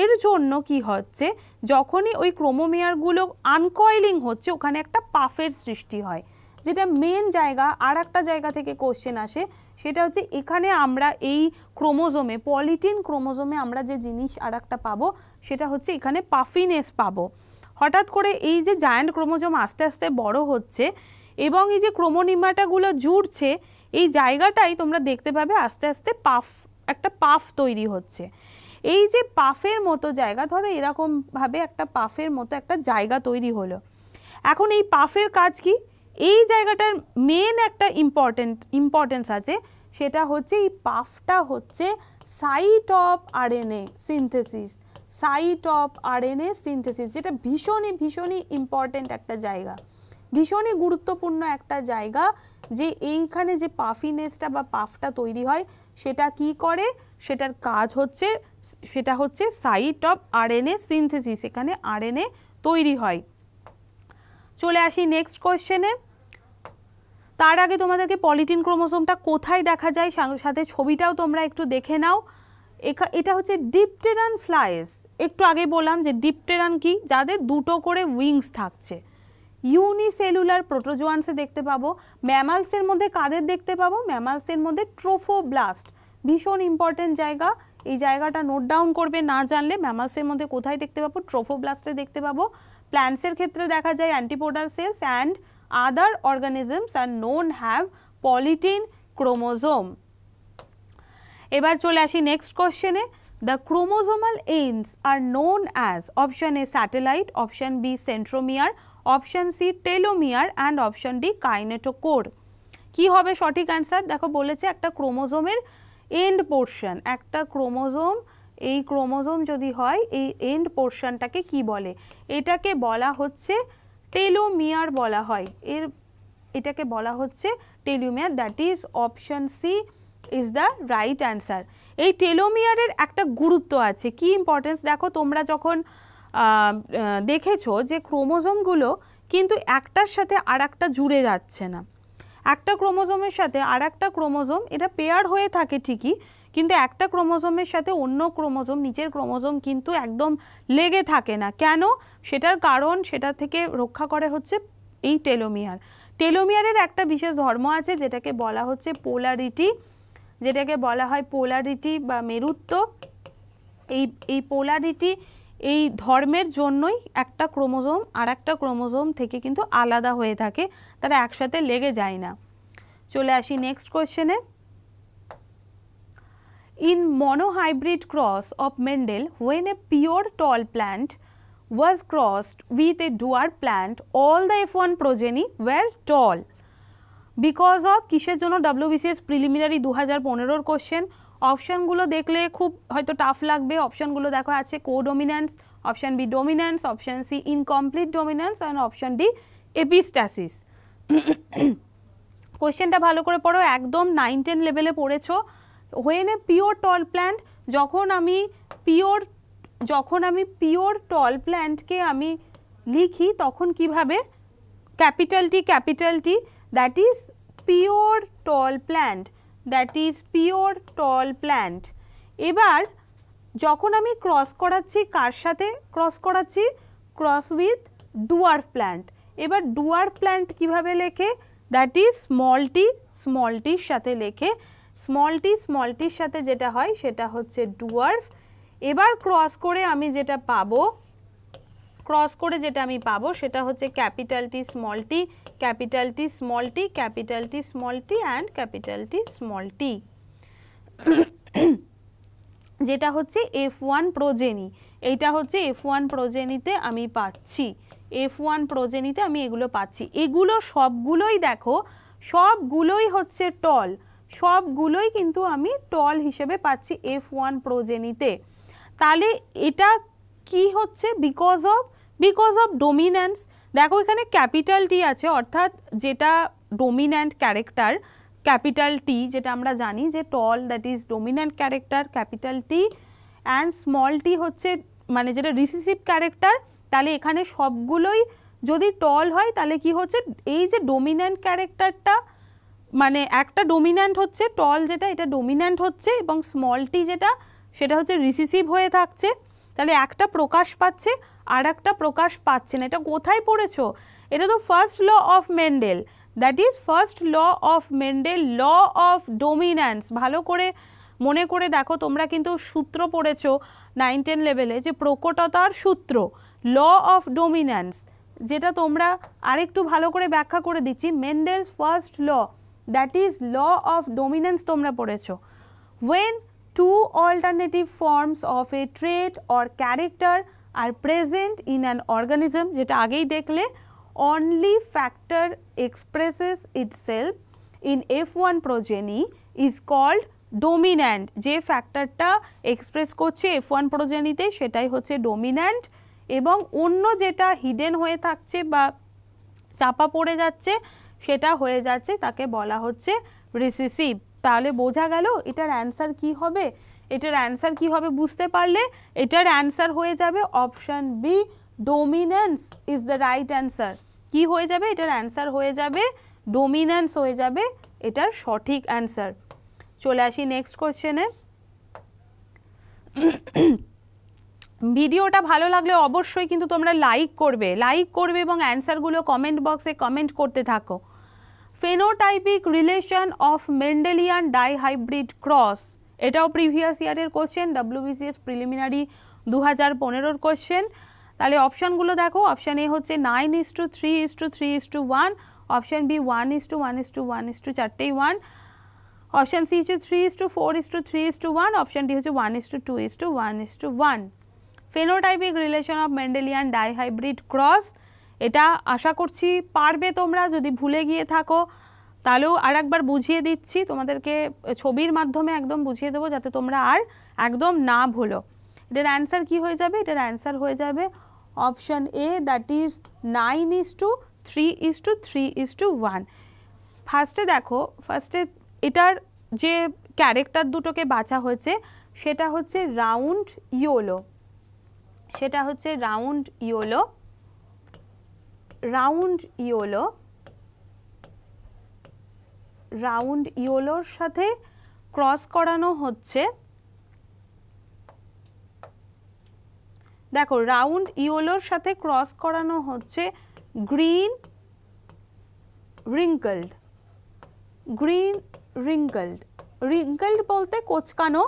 এর জন্য কি হচ্ছে যখনই ওই ক্রোমোমেয়ারগুলো আনকয়েলিং হচ্ছে ওখানে একটা পাফের সৃষ্টি হয় যেটা মেন জায়গা আর একটা জায়গা থেকে কোশ্চেন আসে সেটা হচ্ছে এখানে আমরা এই ক্রোমোজোমে পলিটিন ক্রোমোজোমে আমরা যে জিনিস আর একটা পাবো সেটা হচ্ছে এখানে পাফিনেস পাবো হঠাৎ করে এই যে জায়ান্ট ক্রোমোজোম আস্তে আস্তে বড় হচ্ছে এবং এই যে ক্রোমোনিমাটাগুলো জুড়ছে এই জায়গাটাই তোমরা দেখতে পাবে আস্তে আস্তে পাফ একটা পাফ তৈরি হচ্ছে এই যে পাফের মতো জায়গা ধরো এরকমভাবে একটা পাফের মতো একটা জায়গা তৈরি হলো এখন এই পাফের কাজ কী এই জায়গাটার মেন একটা ইম্পর্টেন্ট ইম্পর্টেন্স আছে সেটা হচ্ছে এই পাফটা হচ্ছে site of RNA synthesis site of RNA synthesis যেটা ভীষণই ভীষণই ইম্পর্টেন্ট একটা জায়গা ভীষণই গুরুত্বপূর্ণ একটা জায়গা যে এইখানে যে পাফিনেসটা বা পাফটা তৈরি হয় সেটা কি করে সেটার কাজ হচ্ছে সেটা হচ্ছে সাইট অফ আরএনএ সিনথেসিস এখানে আরএনএ তৈরি হয় চলে আসি নেক্সট কোয়েশ্চেনে তার আগে তোমাদেরকে পলিটিন ক্রোমোসোমটা কোথায় দেখা যায় সাথে ছবিটাও তোমরা একটু দেখে নাও এটা হচ্ছে ডিপটেরান ফ্লাইস একটু আগে বললাম যে ডিপটেরান কি যাদের দুটো করে উইংস থাকছে ইউনিসেলুলার প্রোটোজোয়ান্সে দেখতে পাবো ম্যামালসের মধ্যে কাদের দেখতে পাবো ম্যামালসের মধ্যে ট্রোফোব্লাস্ট ভীষণ ইম্পর্টেন্ট জায়গা এই জায়গাটা নোট ডাউন করবে না জানলে ম্যামালসের মধ্যে কোথায় দেখতে পাবো ট্রোফোব্লাস্টে দেখতে পাবো প্ল্যান্টসের ক্ষেত্রে দেখা যায় antipodal cells and Other organisms are known have polytene chromosome. এবার চলে আসি নেক্সট কোশ্চেনে the chromosomal ends are known as option A satellite option B centromere option C telomere and option D kinetochore কি হবে সঠিক অ্যান্সার দেখো বলেছে একটা ক্রোমোজোমের এন্ড পোর্শন একটা ক্রোমোজোম এই ক্রোমোজোম যদি হয় এই এন্ড পোর্শনটাকে কি বলে এটাকে বলা হচ্ছে টেলোমিয়ার বলা হয় এর এটাকে বলা হচ্ছে telomere that is option C is the right answer এই টেলোমিয়ারের একটা গুরুত্ব আছে কি ইম্পর্টেন্স দেখো তোমরা যখন দেখেছো যে ক্রোমোজোমগুলো কিন্তু একটার সাথে আর একটা জুড়ে যাচ্ছে না একটা ক্রোমোজোমের সাথে আর একটা ক্রোমোজোম এটা পেয়ার হয়ে থাকে ঠিকই কিন্তু একটা ক্রোমোজোমের সাথে অন্য ক্রোমোজোম নিচের ক্রোমোজোম কিন্তু একদম লেগে থাকে না কেন সেটার কারণ সেটা থেকে রক্ষা করে হচ্ছে এই টেলোমিয়ার টেলোমিয়ারের একটা বিশেষ ধর্ম আছে যেটাকে বলা হচ্ছে পোলারিটি যেটাকে বলা হয় পোলারিটি বা মেরুত্ব এই এই পোলারিটি এই ধর্মের জন্যই একটা ক্রোমোজোম আর একটা ক্রোমোজোম থেকে কিন্তু আলাদা হয়ে থাকে তারা একসাথে লেগে যায় না চলে আসি নেক্সট কোয়েশ্চেনে In monohybrid cross of Mendel, when a pure tall plant was crossed with a dwarf plant, all the F1 progeny were tall. Because of কিসের জন্য ডাব্লিউবিসিএস প্রিলিমিনারি দু হাজার পনেরোর কোশ্চেন অপশানগুলো দেখলে খুব হয়তো টাফ লাগবে অপশানগুলো দেখো আছে codominance option B dominance option C incomplete dominance and option D epistasis কোশ্চেনটা ভালো করে পড়ো একদম নাইন টেন লেভেলে পড়েছো when a pure tall plant যখন আমি পিওর যখন আমি পিওর টল প্ল্যান্টকে আমি লিখি তখন কিভাবে capital T capital T that is pure tall plant that is pure tall plant এবার যখন আমি ক্রস করাচ্ছি কার সাথে ক্রস করাচ্ছি ক্রস উইথ ডুয়ার প্ল্যান্ট এবার ডুয়ার প্ল্যান্ট কিভাবে লেখে দ্যাট ইজ স্মলটি স্মলটির সাথে লেখে স্মলটি স্মলটির সাথে যেটা হয় সেটা হচ্ছে ডুয়ার্ফ এবার ক্রস করে আমি যেটা পাবো ক্রস করে যেটা আমি পাবো সেটা হচ্ছে ক্যাপিটালটি স্মলটি ক্যাপিটালটি স্মলটি ক্যাপিটালটি স্মলটি অ্যান্ড ক্যাপিটালটি স্মলটি যেটা হচ্ছে এফ ওয়ান প্রোজেনি এইটা হচ্ছে এফ ওয়ান প্রোজেনিতে আমি পাচ্ছি এফ ওয়ান প্রোজেনিতে আমি এগুলো পাচ্ছি এগুলো সবগুলোই দেখো সবগুলোই হচ্ছে টল সবগুলোই কিন্তু আমি টল হিসেবে পাচ্ছি এফ ওয়ান প্রোজেনিতে তাহলে এটা কি হচ্ছে because of because of dominance দেখো এখানে ক্যাপিটাল টি আছে অর্থাৎ যেটা ডোমিন্যান্ট ক্যারেক্টার ক্যাপিটাল টি যেটা আমরা জানি যে tall that is dominant character capital T and small T হচ্ছে মানে যেটা রিসিসিভ ক্যারেক্টার তাহলে এখানে সবগুলোই যদি টল হয় তাহলে কি হচ্ছে এই যে ডোমিন্যান্ট ক্যারেক্টারটা মানে একটা ডোমিন্যান্ট হচ্ছে টল যেটা এটা ডোমিন্যান্ট হচ্ছে এবং স্মলটি যেটা সেটা হচ্ছে রিসিসিভ হয়ে থাকছে তাহলে একটা প্রকাশ পাচ্ছে আর একটা প্রকাশ পাচ্ছে না এটা কোথায় পড়েছ এটা তো first law of Mendel that is first law of Mendel law of dominance ভালো করে মনে করে দেখো তোমরা কিন্তু সূত্র পড়েছো নাইন টেন লেভেলে যে প্রকটতার সূত্র ল অফ ডোমিন্যান্স যেটা তোমরা আরেকটু ভালো করে ব্যাখ্যা করে দিচ্ছি Mendel's first law that is law of dominance তোমরা পড়েছ when two alternative forms of a trait or character are present in an organism যেটা আগেই দেখলে only factor expresses itself in F one progeny is called dominant যে ফ্যাক্টরটা express করছে F one প্রোজেনিতে সেটাই হচ্ছে ডোমিন্যান্ট এবং অন্য যেটা হিডেন হয়ে থাকছে বা চাপা পড়ে যাচ্ছে সেটা হয়ে যাচ্ছে তাকে বলা হচ্ছে রিসিসিভ তাহলে বোঝা গেল এটার অ্যান্সার কি হবে এটার অ্যান্সার কি হবে বুঝতে পারলে এটার অ্যান্সার হয়ে যাবে option B dominance is the right answer কি হয়ে যাবে এটার অ্যান্সার হয়ে যাবে ডোমিনেন্স হয়ে যাবে এটার সঠিক অ্যান্সার চলে আসি নেক্সট কোয়েশ্চেনে ভিডিওটা ভালো লাগলে অবশ্যই কিন্তু তোমরা লাইক করবে লাইক করবে এবং অ্যান্সারগুলো কমেন্ট বক্সে কমেন্ট করতে থাকো phenotypic relation of Mendelian dihybrid cross এটাও প্রিভিয়াস ইয়ারের কোশ্চেন ডাব্লিউবিসিএস প্রিলিমিনারি দু হাজার পনেরোর কোশ্চেন তাহলে অপশানগুলো দেখো অপশান এ হচ্ছে nine is to three is to three is to one option B one is to one is to one is to চারটেই ওয়ান অপশান সি হচ্ছে three is to four is to three is to one option D হচ্ছে one is to two is to one is to one phenotypic relation of Mendelian dihybrid cross এটা আশা করছি পারবে তোমরা যদি ভুলে গিয়ে থাকো তাহলেও আর একবার বুঝিয়ে দিচ্ছি তোমাদেরকে ছবির মাধ্যমে একদম বুঝিয়ে দেবো যাতে তোমরা আর একদম না ভুলো এটার অ্যান্সার কি হয়ে যাবে এটার অ্যান্সার হয়ে যাবে option A that is nine is to three is to three is to one ফার্স্টে দেখো ফার্স্টে এটার যে ক্যারেক্টার দুটোকে বাছা হয়েছে সেটা হচ্ছে রাউন্ড ইয়োলো সেটা হচ্ছে round yellow round yellow round ইয়োলোর সাথে ক্রস করানো হচ্ছে দেখো রাউন্ড ইয়োলোর সাথে ক্রস করানো হচ্ছে গ্রিন রিঙ্কলড গ্রিন রিঙ্কলড রিঙ্কলড বলতে কোচকানো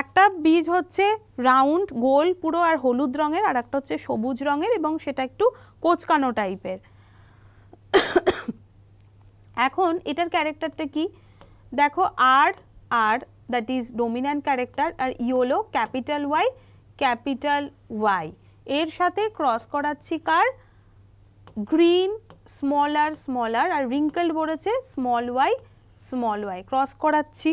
একটা বীজ হচ্ছে রাউন্ড গোল পুরো আর হলুদ রঙের আর একটা হচ্ছে সবুজ রঙের এবং সেটা একটু কোচকানো টাইপের এখন এটার ক্যারেক্টারটা কি দেখো R R that is dominant character আর yellow capital Y capital Y এর সাথে ক্রস করাচ্ছি কার green small R smaller R wrinkle বলেছে small Y small Y cross করাচ্ছি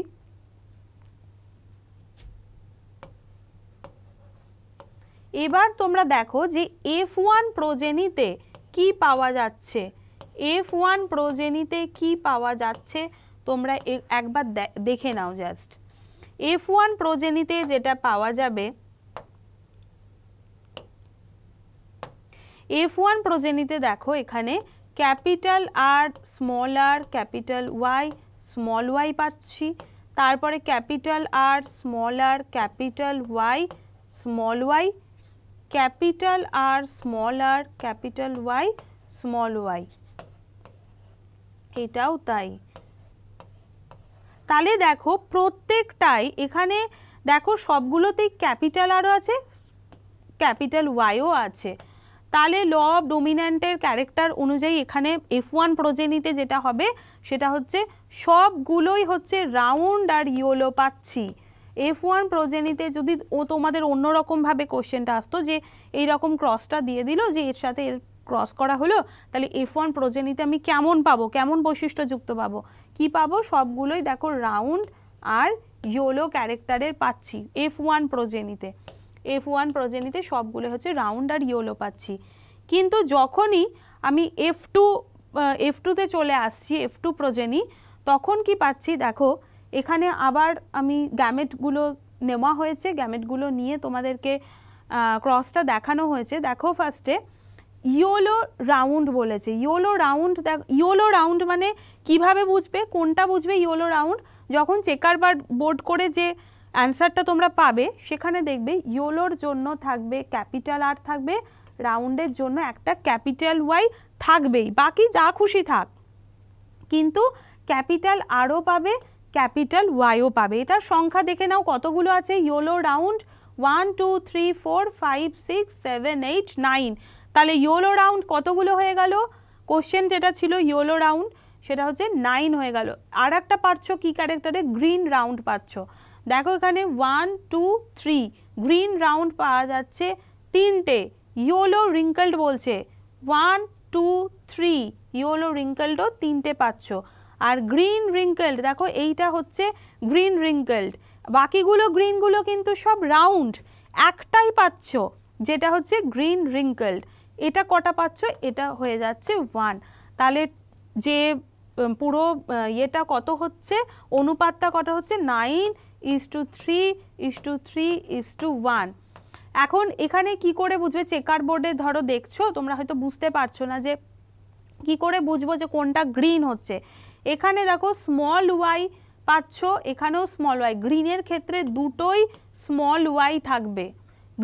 এবার তোমরা দেখো যে এফ ওয়ান প্রোজেনিতে কি পাওয়া যাচ্ছে এফ ওয়ান প্রোজেনিতে কি পাওয়া যাচ্ছে তোমরা একবার দেখে নাও জাস্ট এফ ওয়ান প্রোজেনিতে যেটা পাওয়া যাবে এফ ওয়ান প্রোজেনিতে দেখো এখানে capital R small R capital Y small Y পাচ্ছি তারপরে capital R small R capital Y small Y capital R small r capital Y small y এটাও তাই তাহলে দেখো প্রত্যেকটাই এখানে দেখো সবগুলোতেই ক্যাপিটাল আরও আছে ক্যাপিটাল ওয়াইও আছে তাহলে ল অফ ডোমিন্যান্টের ক্যারেক্টার অনুযায়ী এখানে এফ ওয়ান প্রোজেনিতে যেটা হবে সেটা হচ্ছে সবগুলোই হচ্ছে রাউন্ড আর ইয়োলো পাচ্ছি এফ ওয়ান প্রোজেনিতে যদি ও তোমাদের অন্যরকমভাবে কোশ্চেনটা আসতো যে এই রকম ক্রসটা দিয়ে দিল যে এর সাথে এর ক্রস করা হলো তাহলে এফ ওয়ান প্রোজেনিতে আমি কেমন পাবো কেমন বৈশিষ্ট্যযুক্ত পাবো কি পাবো সবগুলোই দেখো রাউন্ড আর ইয়োলো ক্যারেক্টারের পাচ্ছি এফ ওয়ান প্রোজেনিতে এফ ওয়ান প্রোজেনিতে সবগুলো হচ্ছে রাউন্ড আর ইয়োলো পাচ্ছি কিন্তু যখনই আমি এফ টু এফ টুতে চলে আসছি এফ টু প্রোজেনি তখন কি পাচ্ছি দেখো এখানে আবার আমি গ্যামেটগুলো নেওয়া হয়েছে গ্যামেটগুলো নিয়ে তোমাদেরকে ক্রসটা দেখানো হয়েছে দেখো ফার্স্টে ইয়োলো রাউন্ড বলেছে ইয়োলো রাউন্ড দেখ ইয়োলো রাউন্ড মানে কিভাবে বুঝবে কোনটা বুঝবে ইয়োলো রাউন্ড যখন চেকার বার বোর্ড করে যে অ্যান্সারটা তোমরা পাবে সেখানে দেখবে ইয়োলোর জন্য থাকবে ক্যাপিটাল আর থাকবে রাউন্ডের জন্য একটা ক্যাপিটাল ওয়াই থাকবেই বাকি যা খুশি থাক কিন্তু ক্যাপিটাল আরও পাবে ক্যাপিটাল ওয়াইও পাবে এটার সংখ্যা দেখে নাও কতগুলো আছে yellow round one two three four five six seven eight nine তাহলে ইয়োলো রাউন্ড কতগুলো হয়ে গেল কোশ্চেন যেটা ছিল ইয়োলো রাউন্ড সেটা হচ্ছে নাইন হয়ে গেল আর একটা পাচ্ছ কী ক্যারেক্টারে গ্রিন রাউন্ড পাচ্ছ দেখো এখানে one two three green round পাওয়া যাচ্ছে তিনটে ইয়োলো রিঙ্কল্ড বলছে ওয়ান টু থ্রি ইয়োলো রিঙ্কল্ডও তিনটে পাচ্ছ আর গ্রিন রিঙ্কেলড দেখো এইটা হচ্ছে গ্রিন রিঙ্কেলড বাকিগুলো গ্রিনগুলো কিন্তু সব রাউন্ড একটাই পাচ্ছ যেটা হচ্ছে গ্রিন রিঙ্কেলড এটা কটা পাচ্ছ এটা হয়ে যাচ্ছে ওয়ান তাহলে যে পুরো ইয়েটা কত হচ্ছে অনুপাতটা কটা হচ্ছে nine is to three is to three is to one এখন এখানে কি করে বুঝবে চেকার বোর্ডে ধরো দেখছো তোমরা হয়তো বুঝতে পারছো না যে কি করে বুঝবো যে কোনটা গ্রিন হচ্ছে এখানে দেখো স্মল ওয়াই পাচ্ছ এখানেও স্মল ওয়াই গ্রিনের ক্ষেত্রে দুটোই স্মল ওয়াই থাকবে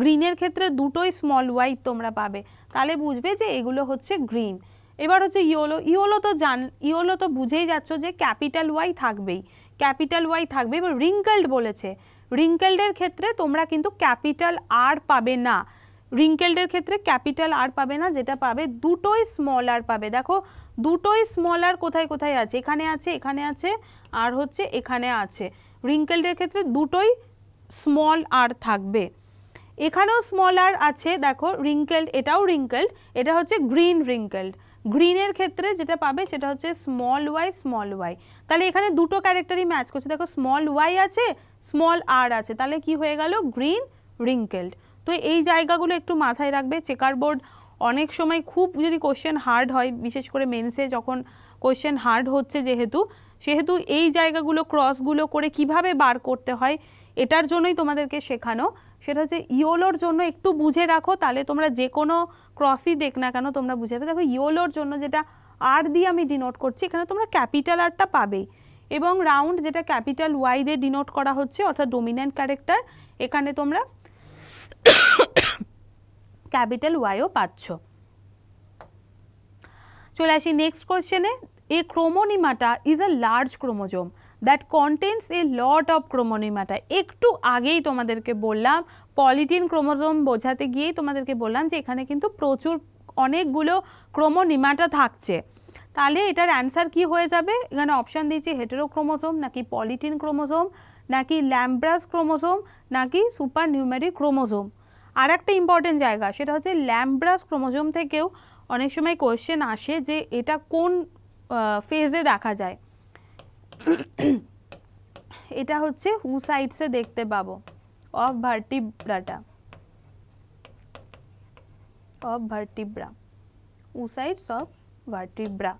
গ্রিনের ক্ষেত্রে দুটোই স্মল ওয়াই তোমরা পাবে তাহলে বুঝবে যে এগুলো হচ্ছে গ্রিন এবার হচ্ছে ইয়োলো ইয়োলো তো জান ইয়োলো তো বুঝেই যাচ্ছ যে ক্যাপিটাল ওয়াই থাকবেই ক্যাপিটাল ওয়াই থাকবে এবার রিঙ্কেলড বলেছে রিঙ্কেলডের ক্ষেত্রে তোমরা কিন্তু ক্যাপিটাল আর পাবে না রিঙ্কেলডের ক্ষেত্রে ক্যাপিটাল আর পাবে না যেটা পাবে দুটোই স্মল আর পাবে দেখো দুটোই স্মল আর কোথায় কোথায় আছে এখানে আছে এখানে আছে আর হচ্ছে এখানে আছে রিঙ্কেলডের ক্ষেত্রে দুটোই স্মল আর থাকবে এখানেও স্মল আর আছে দেখো রিঙ্কেলড এটাও রিঙ্কেলড এটা হচ্ছে গ্রিন রিঙ্কেলড গ্রিনের ক্ষেত্রে যেটা পাবে সেটা হচ্ছে স্মল ওয়াই স্মল ওয়াই তাহলে এখানে দুটো ক্যারেক্টারই ম্যাচ করছে দেখো স্মল ওয়াই আছে স্মল আর আছে তাহলে কি হয়ে গেল গ্রিন রিঙ্কেলড তো এই জায়গাগুলো একটু মাথায় রাখবে চেকার বোর্ড অনেক সময় খুব যদি কোশ্চেন হার্ড হয় বিশেষ করে মেন্সে যখন কোশ্চেন হার্ড হচ্ছে যেহেতু সেহেতু এই জায়গাগুলো ক্রসগুলো করে কিভাবে বার করতে হয় এটার জন্যই তোমাদেরকে শেখানো সেটা হচ্ছে ইয়োলোর জন্য একটু বুঝে রাখো তাহলে তোমরা যে কোনো ক্রসই দেখ না কেন তোমরা বুঝে দেখো ইয়োলোর জন্য যেটা আর দিয়ে আমি ডিনোট করছি এখানে তোমরা ক্যাপিটাল আরটা পাবেই এবং রাউন্ড যেটা ক্যাপিটাল ওয়াই দিয়ে ডিনোট করা হচ্ছে অর্থাৎ ডোমিন্যান্ট ক্যারেক্টার এখানে তোমরা ক্যাপিটাল ওয়াইও পাচ্ছ চলে আসি নেক্সট কোয়েশ্চেনে a chromonemata is a large chromosome that contents a lot of chromonemata একটু আগেই তোমাদেরকে বললাম পলিটিন ক্রোমোজোম বোঝাতে গিয়েই তোমাদেরকে বললাম যে এখানে কিন্তু প্রচুর অনেকগুলো ক্রোমোনিমাটা থাকছে তাহলে এটার অ্যান্সার কি হয়ে যাবে এখানে অপশান দিয়েছি হেটেরো ক্রোমোজোম নাকি পলিটিন ক্রোমোজোম নাকি ল্যাম্ব্রাস ক্রোমোসোম নাকি সুপার নিউমেরিক ক্রোমোসোম আর একটা ইম্পর্টেন্ট জায়গা সেটা হচ্ছে ল্যাম্ব্রাস ক্রোমোসোম থেকেও অনেক সময় কোয়েশ্চেন আসে যে এটা কোন ফেজে দেখা যায় এটা হচ্ছে হু সাইডসে দেখতে পাবো অফ ভার্টিব্রাটা অফ ভার্টিব্রা উ সাইডস অফ ভার্টিব্রা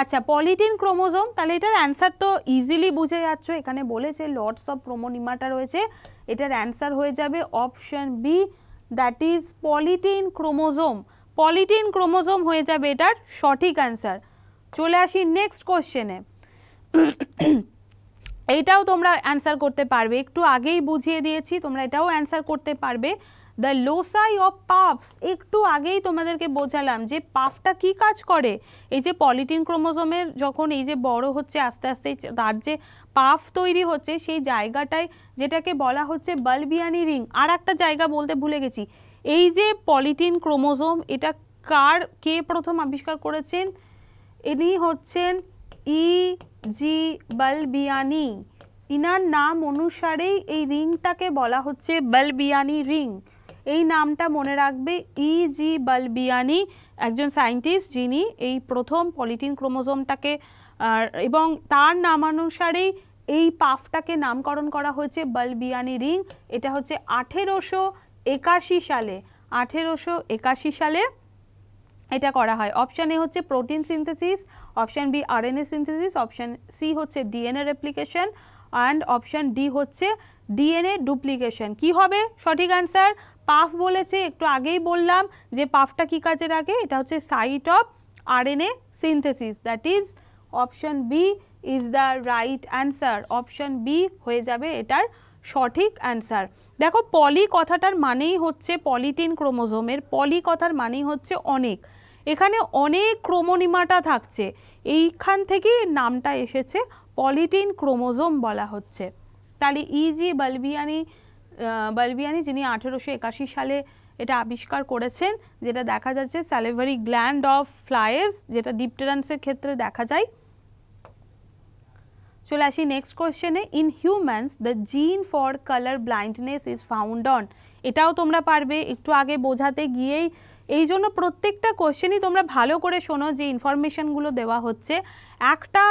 আচ্ছা পলিটিন ক্রোমোজোম তাহলে এটার অ্যান্সার তো ইজিলি বুঝে যাচ্ছ এখানে বলেছে লর্ডস অফ ক্রোমোনিমাটা রয়েছে এটার অ্যান্সার হয়ে যাবে option B that is polytene chromosome polytene chromosome হয়ে যাবে এটার সঠিক অ্যান্সার চলে আসি নেক্সট কোশ্চেনে এইটাও তোমরা অ্যান্সার করতে পারবে একটু আগেই বুঝিয়ে দিয়েছি তোমরা এটাও অ্যান্সার করতে পারবে দ্য লোসাই অফ পাফস একটু আগেই তোমাদেরকে বোঝালাম যে পাফটা কি কাজ করে এই যে পলিটিন ক্রোমোজোমের যখন এই যে বড় হচ্ছে আস্তে আস্তে তার যে পাফ তৈরি হচ্ছে সেই জায়গাটায় যেটাকে বলা হচ্ছে বালবিয়ানি রিং আর একটা জায়গা বলতে ভুলে গেছি এই যে পলিটিন ক্রোমোজোম এটা কার কে প্রথম আবিষ্কার করেছেন ইনি হচ্ছেন ই জি বালবিয়ানি ইনার নাম অনুসারেই এই রিংটাকে বলা হচ্ছে বালবিয়ানি রিং এই নামটা মনে রাখবে ই জি বালবিয়ানি একজন সায়েন্টিস্ট যিনি এই প্রথম পলিটিন ক্রোমোজোমটাকে এবং তার নামানুসারেই এই পাফটাকে নামকরণ করা হয়েছে বালবিয়ানি রিং এটা হচ্ছে আঠেরোশো একাশি সালে আঠেরোশো একাশি সালে এটা করা হয় অপশান এ হচ্ছে protein synthesis option B RNA synthesis option C হচ্ছে DNA replication and option D হচ্ছে ডিএনএ ডুপ্লিকেশন কি হবে সঠিক অ্যান্সার পাফ বলেছে একটু আগেই বললাম যে পাফটা কি কাজে লাগে এটা হচ্ছে site of RNA synthesis that is option B is the right answer option B হয়ে যাবে এটার সঠিক অ্যান্সার দেখো পলি কথাটার মানেই হচ্ছে পলিটিন ক্রোমোজোমের পলি কথার মানেই হচ্ছে অনেক এখানে অনেক ক্রোমোনিমাটা থাকছে এইখান থেকেই নামটা এসেছে পলিটিন ক্রোমোজোম বলা হচ্ছে তাহলে ইজি বলবিয়ানি বলবিয়ানি যিনি আঠেরোশো একাশি সালে এটা আবিষ্কার করেছেন যেটা দেখা যাচ্ছে স্যালেভারি গ্ল্যান্ড অফ ফ্লায়েস যেটা ডিপটেরান্সের ক্ষেত্রে দেখা যায় চলে আসি নেক্সট কোয়েশ্চেনে in humans the gene for colour blindness is found on এটাও তোমরা পারবে একটু আগে বোঝাতে গিয়েই এই জন্য প্রত্যেকটা কোশ্চেনই তোমরা ভালো করে শোনো যে ইনফরমেশানগুলো দেওয়া হচ্ছে একটা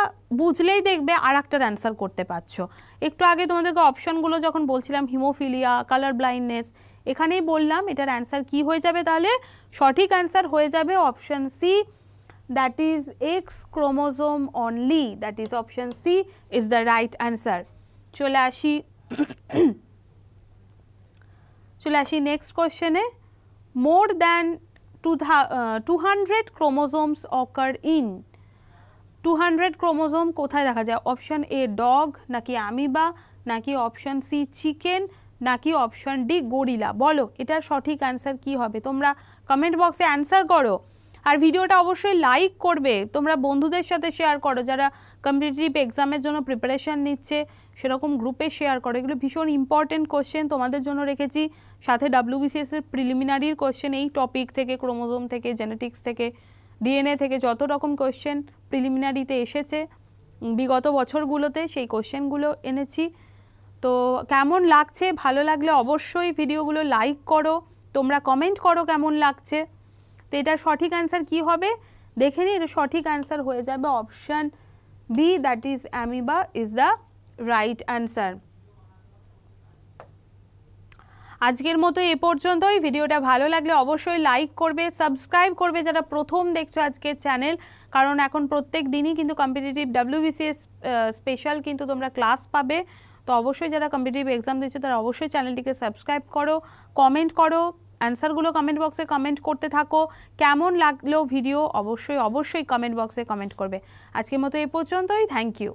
বুঝলেই দেখবে আর একটার অ্যান্সার করতে পারছো একটু আগে তোমাদেরকে অপশনগুলো যখন বলছিলাম হিমোফিলিয়া কালার ব্লাইন্ডনেস এখানেই বললাম এটার অ্যান্সার কি হয়ে যাবে তাহলে সঠিক অ্যান্সার হয়ে যাবে option C that is X chromosome only that is option C is the right answer চলে আসি চলে আসি নেক্সট কোশ্চেনে more than 200 chromosomes occur in 200 chromosome কোথায় দেখা যায় অপশন এ ডগ নাকি আমিবা নাকি অপশন সি চিকেন নাকি অপশন ডি গরিলা বলো এটার সঠিক অ্যান্সার কি হবে তোমরা কমেন্ট বক্সে অ্যান্সার করো আর ভিডিওটা অবশ্যই লাইক করবে তোমরা বন্ধুদের সাথে শেয়ার করো যারা কম্পিটিটিভ এক্সামের জন্য প্রিপারেশান নিচ্ছে সেরকম গ্রুপে শেয়ার করো এগুলো ভীষণ ইম্পর্টেন্ট কোয়েশ্চেন তোমাদের জন্য রেখেছি সাথে ডাব্লিউবিসিএস এর প্রিলিমিনারির কোশ্চেন এই টপিক থেকে ক্রোমোজোম থেকে জেনেটিক্স থেকে ডিএনএ থেকে যত রকম কোয়েশ্চেন প্রিলিমিনারিতে এসেছে বিগত বছরগুলোতে সেই কোশ্চেনগুলো এনেছি তো কেমন লাগছে ভালো লাগলে অবশ্যই ভিডিওগুলো লাইক করো তোমরা কমেন্ট করো কেমন লাগছে তো এটার সঠিক অ্যান্সার কি হবে দেখে নিই এটা সঠিক অ্যান্সার হয়ে যাবে option B that is amoeba is the right answer আজকের মতো এ পর্যন্তই ভিডিওটা ভালো লাগলে অবশ্যই লাইক করবে সাবস্ক্রাইব করবে যারা প্রথম দেখছো আজকের চ্যানেল কারণ এখন প্রত্যেক দিনই কিন্তু কম্পিটিটিভ ডাব্লিউবিসিএস স্পেশাল কিন্তু তোমরা ক্লাস পাবে তো অবশ্যই যারা কম্পিটিটিভ এক্সাম দিচ্ছ তারা অবশ্যই চ্যানেলটিকে সাবস্ক্রাইব করো কমেন্ট করো অ্যান্সারগুলো কমেন্ট বক্সে কমেন্ট করতে থাকো কেমন লাগলো ভিডিও অবশ্যই অবশ্যই কমেন্ট বক্সে কমেন্ট করবে আজকের মতো এই পর্যন্তই থ্যাংক ইউ